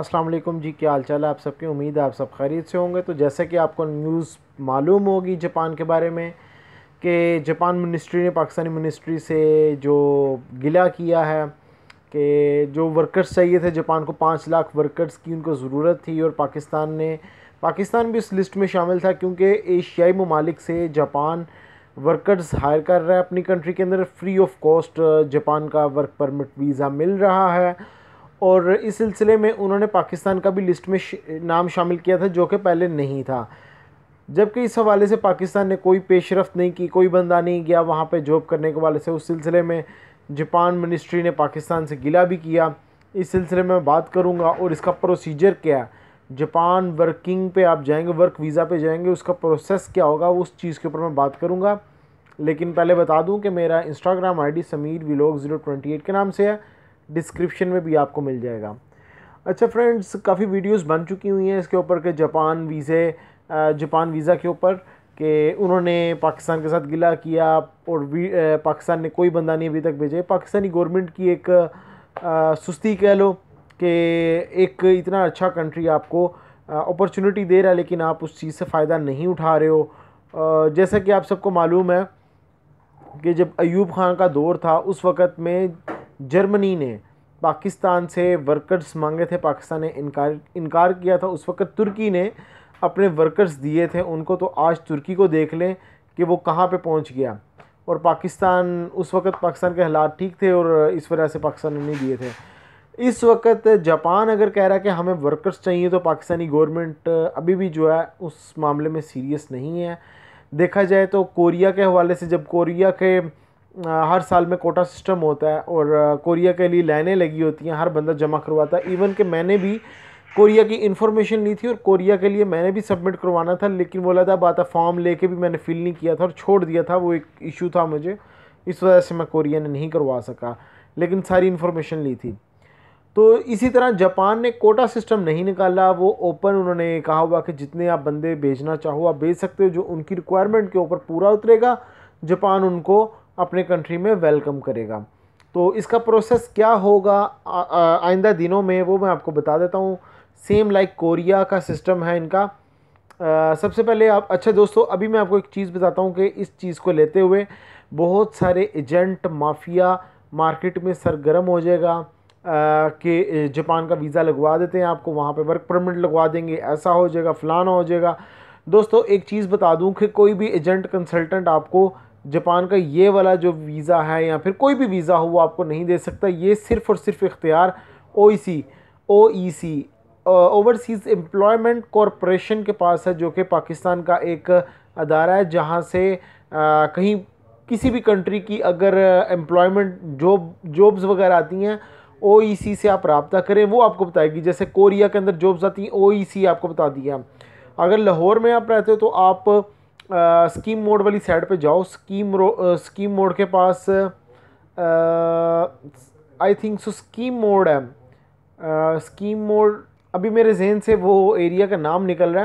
अस्सलाम वालेकुम जी क्या हाल चाल है आप सबकी उम्मीद है आप सब खैरियत से होंगे तो जैसे कि आपको न्यूज़ मालूम होगी जापान के बारे में कि जापान मिनिस्ट्री ने पाकिस्तानी मिनिस्ट्री से जो गिला किया है कि जो वर्कर्स चाहिए थे जापान को पाँच लाख वर्कर्स की उनको ज़रूरत थी और पाकिस्तान ने पाकिस्तान भी उस लिस्ट में शामिल था क्योंकि एशियाई ममालिक से जापान वर्कर्स हायर कर रहा है अपनी कंट्री के अंदर फ्री ऑफ कॉस्ट जापान का वर्क परमिट वीज़ा मिल रहा है और इस सिलसिले में उन्होंने पाकिस्तान का भी लिस्ट में नाम शामिल किया था जो कि पहले नहीं था जबकि इस हवाले से पाकिस्तान ने कोई पेशरफ नहीं की कोई बंदा नहीं गया वहाँ पर जॉब करने के वाले से उस सिलसिले में जापान मिनिस्ट्री ने पाकिस्तान से गिला भी किया इस सिलसिले में बात करूँगा और इसका प्रोसीजर क्या है जापान वर्किंग पे आप जाएंगे वर्क वीज़ा पे जाएंगे उसका प्रोसेस क्या होगा उस चीज़ के ऊपर मैं बात करूँगा लेकिन पहले बता दूँ कि मेरा Instagram I D Sameer vlog zero twenty eight के नाम से है डिस्क्रिप्शन में भी आपको मिल जाएगा अच्छा फ्रेंड्स काफ़ी वीडियोस बन चुकी हुई हैं इसके ऊपर के जापान वीज़े जापान वीज़ा के ऊपर कि उन्होंने पाकिस्तान के साथ गिला किया और पाकिस्तान ने कोई बंदा नहीं अभी तक भेजे पाकिस्तानी गवर्नमेंट की एक आ, सुस्ती कह लो कि एक इतना अच्छा कंट्री आपको अपॉर्चुनिटी दे रहा है लेकिन आप उस चीज़ से फ़ायदा नहीं उठा रहे हो जैसा कि आप सबको मालूम है कि जब अयूब खान का दौर था उस वक़्त में जर्मनी ने पाकिस्तान से वर्कर्स मांगे थे पाकिस्तान ने इनकार इनकार किया था उस वक़्त तुर्की ने अपने वर्कर्स दिए थे उनको तो आज तुर्की को देख लें कि वो कहाँ पे पहुँच गया और पाकिस्तान उस वक़्त पाकिस्तान के हालात ठीक थे और इस वजह से पाकिस्तान ने नहीं दिए थे इस वक्त जापान अगर कह रहा है कि हमें वर्कर्स चाहिए तो पाकिस्तानी गवर्नमेंट अभी भी जो है उस मामले में सीरियस नहीं है देखा जाए तो कोरिया के हवाले से जब कोरिया के हर साल में कोटा सिस्टम होता है और कोरिया के लिए लाइनें लगी होती हैं हर बंदा जमा करवाता है इवन कि मैंने भी कोरिया की इन्फॉर्मेशन ली थी और कोरिया के लिए मैंने भी सबमिट करवाना था लेकिन बोला था बात फॉर्म लेके भी मैंने फिल नहीं किया था और छोड़ दिया था वो एक इशू था मुझे इस वजह से मैं कोरिया ने नहीं करवा सका लेकिन सारी इन्फॉर्मेशन ली थी तो इसी तरह जापान ने कोटा सिस्टम नहीं निकाला वो ओपन उन्होंने कहा हुआ कि जितने आप बंदे भेजना चाहो आप भेज सकते हो जो उनकी रिक्वायरमेंट के ऊपर पूरा उतरेगा जापान उनको अपने कंट्री में वेलकम करेगा तो इसका प्रोसेस क्या होगा आइंदा दिनों में वो मैं आपको बता देता हूँ सेम लाइक कोरिया का सिस्टम है इनका आ, सबसे पहले आप अच्छा दोस्तों अभी मैं आपको एक चीज़ बताता हूँ कि इस चीज़ को लेते हुए बहुत सारे एजेंट माफिया मार्केट में सरगर्म हो जाएगा कि जापान का वीज़ा लगवा देते हैं आपको वहाँ पे वर्क परमिट लगवा देंगे ऐसा हो जाएगा फ़लाना हो जाएगा दोस्तों एक चीज़ बता दूँ कि कोई भी एजेंट कंसल्टेंट आपको जापान का ये वाला जो वीज़ा है या फिर कोई भी वीज़ा हो वो आपको नहीं दे सकता ये सिर्फ़ और सिर्फ इख्तियार O E C O E C overseas employment corporation के पास है जो कि पाकिस्तान का एक अदारा है जहाँ से आ, कहीं किसी भी कंट्री की अगर एम्प्लॉयमेंट जॉब जॉब्स वगैरह आती हैं ओ ई सी से आप रबता करें वो आपको बताएगी जैसे कोरिया के अंदर जॉब्स आती हैं ओ ई सी आपको बता दिया अगर लाहौर में आप रहते हो तो आप स्कीम मोड वाली साइड पे जाओ स्कीम स्कीम मोड के पास I think so scheme mode है स्कीम uh, मोड अभी मेरे जहन से वो एरिया का नाम निकल रहा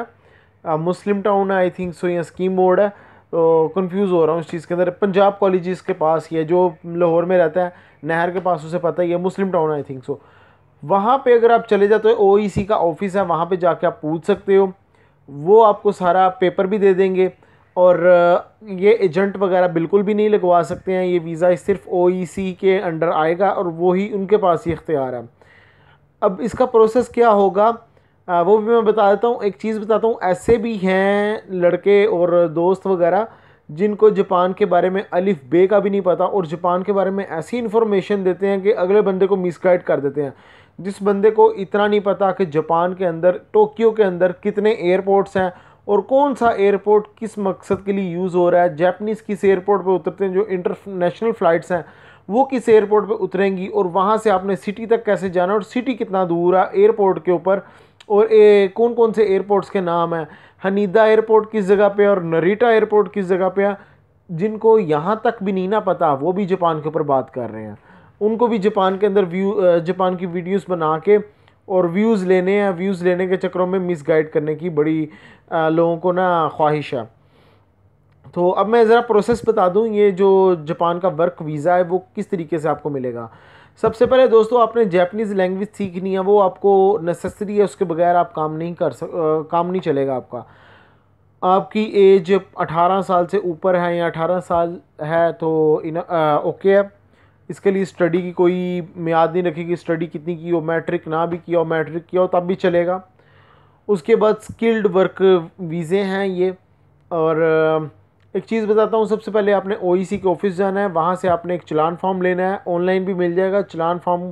है मुस्लिम टाउन है आई थिंक सो यहाँ स्कीम मोड है तो कंफ्यूज हो रहा हूँ इस चीज़ के अंदर पंजाब कॉलेज के पास ही है जो लाहौर में रहता है नहर के पास उसे पता ही है मुस्लिम टाउन आई थिंक सो वहाँ पे अगर आप चले जाते हो ओ e का ऑफिस है वहाँ पे जाके आप पूछ सकते हो वो आपको सारा पेपर भी दे देंगे और ये एजेंट वगैरह बिल्कुल भी नहीं लगवा सकते हैं ये वीज़ा सिर्फ ओ e के अंडर आएगा और वही उनके पास ही इख्तियार है अब इसका प्रोसेस क्या होगा आ, वो भी मैं बता देता हूँ एक चीज़ बताता हूँ ऐसे भी हैं लड़के और दोस्त वगैरह जिनको जापान के बारे में अलिफ बे का भी नहीं पता और जापान के बारे में ऐसी इन्फॉर्मेशन देते हैं कि अगले बंदे को मिसगाइड कर देते हैं जिस बंदे को इतना नहीं पता कि जापान के अंदर टोक्यो के अंदर कितने एयरपोर्ट्स हैं और कौन सा एयरपोर्ट किस मकसद के लिए यूज़ हो रहा है जैपनीज़ किस एयरपोर्ट पर उतरते हैं जो इंटरनेशनल फ़्लाइट्स हैं वो किस एयरपोर्ट पर उतरेंगी और वहाँ से आपने सिटी तक कैसे जाना और सिटी कितना दूर है एयरपोर्ट के ऊपर और ए, कौन कौन से एयरपोर्ट्स के नाम हैं हनीदा एयरपोर्ट किस जगह पे और नरीटा एयरपोर्ट किस जगह पे है जिनको यहाँ तक भी नहीं ना पता वो भी जापान के ऊपर बात कर रहे हैं उनको भी जापान के अंदर व्यू जापान की वीडियोस बना के और व्यूज़ लेने या व्यूज़ लेने के चक्करों में मिसगाइड करने की बड़ी लोगों को ना ख्वाहिश है तो अब मैं ज़रा प्रोसेस बता दूँ ये जो जापान का वर्क वीज़ा है वो किस तरीके से आपको मिलेगा सबसे पहले दोस्तों आपने जैपनीज़ लैंग्वेज सीखनी है वो आपको नेसेसरी है उसके बगैर आप काम नहीं कर सक आ, काम नहीं चलेगा आपका आपकी एज 18 साल से ऊपर है या 18 साल है तो इन आ, ओके है इसके लिए स्टडी की कोई मियाद नहीं रखेगी स्टडी कितनी की हो मैट्रिक ना भी किया हो मैट्रिक किया हो तब भी चलेगा उसके बाद स्किल्ड वर्क वीज़े हैं ये और एक चीज़ बताता हूँ सबसे पहले आपने ओ e के ऑफ़िस जाना है वहाँ से आपने एक चलान फॉर्म लेना है ऑनलाइन भी मिल जाएगा चलान फॉर्म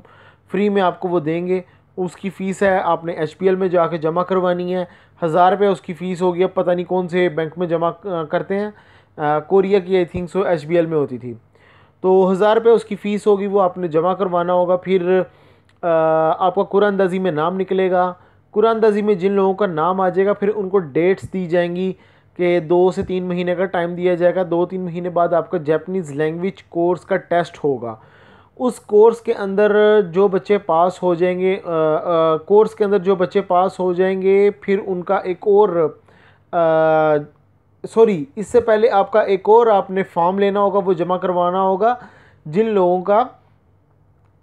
फ्री में आपको वो देंगे उसकी फ़ीस है आपने एच में जाके जमा करवानी है हज़ार रुपये उसकी फ़ीस होगी अब पता नहीं कौन से बैंक में जमा करते हैं आ, कोरिया की आई थिंक सो एच में होती थी तो हज़ार रुपये उसकी फ़ीस होगी वो आपने जमा करवाना होगा फिर आ, आपका कुरानंदाजी में नाम निकलेगा कुरान में जिन लोगों का नाम आ जाएगा फिर उनको डेट्स दी जाएंगी कि दो से तीन महीने का टाइम दिया जाएगा दो तीन महीने बाद आपका जैपनीज़ लैंग्वेज कोर्स का टेस्ट होगा उस कोर्स के अंदर जो बच्चे पास हो जाएंगे आ, आ, कोर्स के अंदर जो बच्चे पास हो जाएंगे फिर उनका एक और सॉरी इससे पहले आपका एक और आपने फॉर्म लेना होगा वो जमा करवाना होगा जिन लोगों का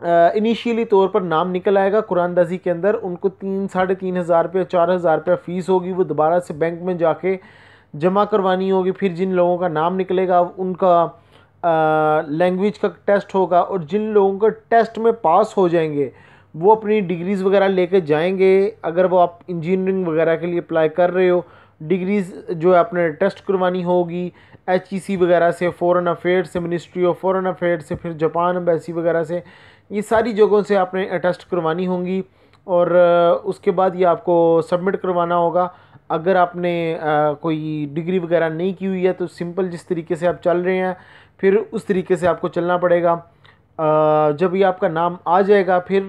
इनिशियली तौर पर नाम निकल आएगा कुरानदाजी के अंदर उनको तीन साढ़े तीन हज़ार रुपया चार हज़ार रुपया फ़ीस होगी वो दोबारा से बैंक में जाके जमा करवानी होगी फिर जिन लोगों का नाम निकलेगा उनका लैंग्वेज का टेस्ट होगा और जिन लोगों का टेस्ट में पास हो जाएंगे वो अपनी डिग्रीज़ वगैरह लेके जाएंगे अगर वो आप इंजीनियरिंग वगैरह के लिए अप्लाई कर रहे हो डिग्रीज़ जो है आपने टेस्ट करवानी होगी एच ई सी वगैरह से फ़ॉरेन अफेयर से मिनिस्ट्री ऑफ फ़ॉरेन अफेयर से फिर जापान एम्बेसी वगैरह से ये सारी जगहों से आपने अटेस्ट करवानी होंगी और उसके बाद ये आपको सबमिट करवाना होगा अगर आपने कोई डिग्री वगैरह नहीं की हुई है तो सिंपल जिस तरीके से आप चल रहे हैं फिर उस तरीके से आपको चलना पड़ेगा जब ये आपका नाम आ जाएगा फिर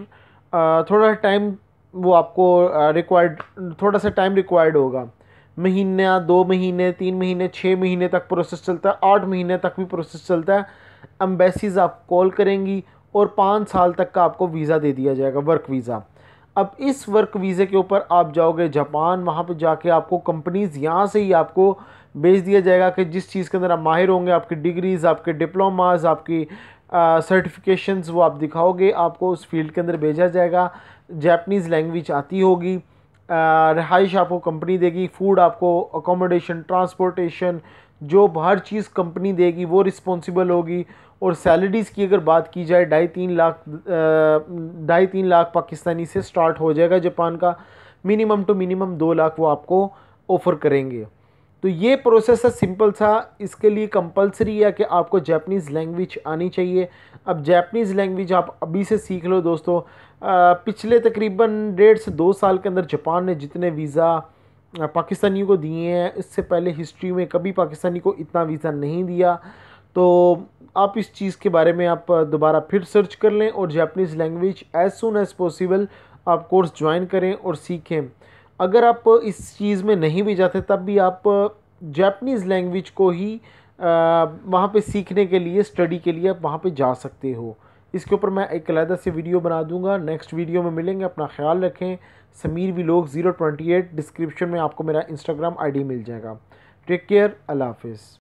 थोड़ा टाइम वो आपको रिक्वायर्ड थोड़ा सा टाइम रिक्वायर्ड होगा महीना दो महीने तीन महीने छः महीने तक प्रोसेस चलता है आठ महीने तक भी प्रोसेस चलता है एम्बेसीज़ आप कॉल करेंगी और पाँच साल तक का आपको वीज़ा दे दिया जाएगा वर्क वीज़ा अब इस वर्क वीज़े के ऊपर आप जाओगे जापान वहाँ पर जाके आपको कंपनीज़ यहाँ से ही आपको भेज दिया जाएगा कि जिस चीज़ के अंदर आप माहिर होंगे आपकी डिग्रीज़ आपके डिप्लोमाज आपकी सर्टिफिकेशंस वो आप दिखाओगे आपको उस फील्ड के अंदर भेजा जाएगा जैपनीज़ लैंग्वेज आती होगी रहाइश आपको कंपनी देगी फूड आपको अकोमोडेशन ट्रांसपोर्टेशन जो हर चीज़ कंपनी देगी वो रिस्पॉन्सिबल होगी और सैलरीज़ की अगर बात की जाए ढाई तीन लाख ढाई तीन लाख पाकिस्तानी से स्टार्ट हो जाएगा जापान का मिनिमम टू मिनिमम दो लाख वो आपको ऑफ़र करेंगे तो ये प्रोसेस है सिंपल सा इसके लिए कंपलसरी है कि आपको जैपनीज़ लैंग्वेज आनी चाहिए अब जैपनीज़ लैंग्वेज आप अभी से सीख लो दोस्तों आ, पिछले तकरीबन डेढ़ से दो साल के अंदर जापान ने जितने वीज़ा पाकिस्तानियों को दिए हैं इससे पहले हिस्ट्री में कभी पाकिस्तानी को इतना वीज़ा नहीं दिया तो आप इस चीज़ के बारे में आप दोबारा फिर सर्च कर लें और Japanese language as soon as possible आप कोर्स ज्वाइन करें और सीखें अगर आप इस चीज़ में नहीं भी जाते तब भी आप जैपनीज़ लैंग्वेज को ही वहाँ पे सीखने के लिए स्टडी के लिए आप वहाँ पर जा सकते हो इसके ऊपर मैं एक अलहदा से वीडियो बना दूंगा नेक्स्ट वीडियो में मिलेंगे अपना ख्याल रखें Sameer vlog zero twenty eight description में आपको मेरा इंस्टाग्राम आईडी मिल जाएगा टेक केयर अल्लाह हाफिज़